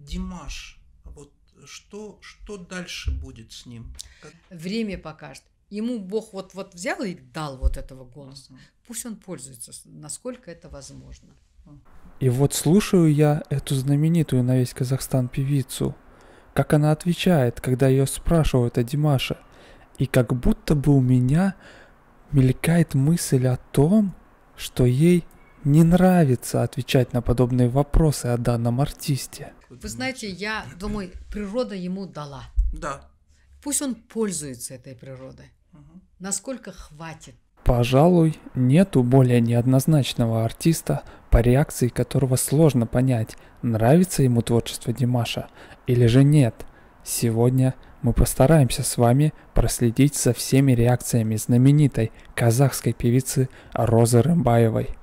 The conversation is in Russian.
Димаш, вот что, что дальше будет с ним? Как... Время покажет. Ему Бог вот, вот взял и дал вот этого голоса. Пусть он пользуется, насколько это возможно. И вот слушаю я эту знаменитую на весь Казахстан певицу, как она отвечает, когда ее спрашивают о Димаше, и как будто бы у меня мелькает мысль о том, что ей не нравится отвечать на подобные вопросы о данном артисте. Вы знаете, я думаю, природа ему дала. Да. Пусть он пользуется этой природой. Угу. Насколько хватит. Пожалуй, нету более неоднозначного артиста, по реакции которого сложно понять, нравится ему творчество Димаша или же нет. Сегодня мы постараемся с вами проследить за всеми реакциями знаменитой казахской певицы Розы Рымбаевой –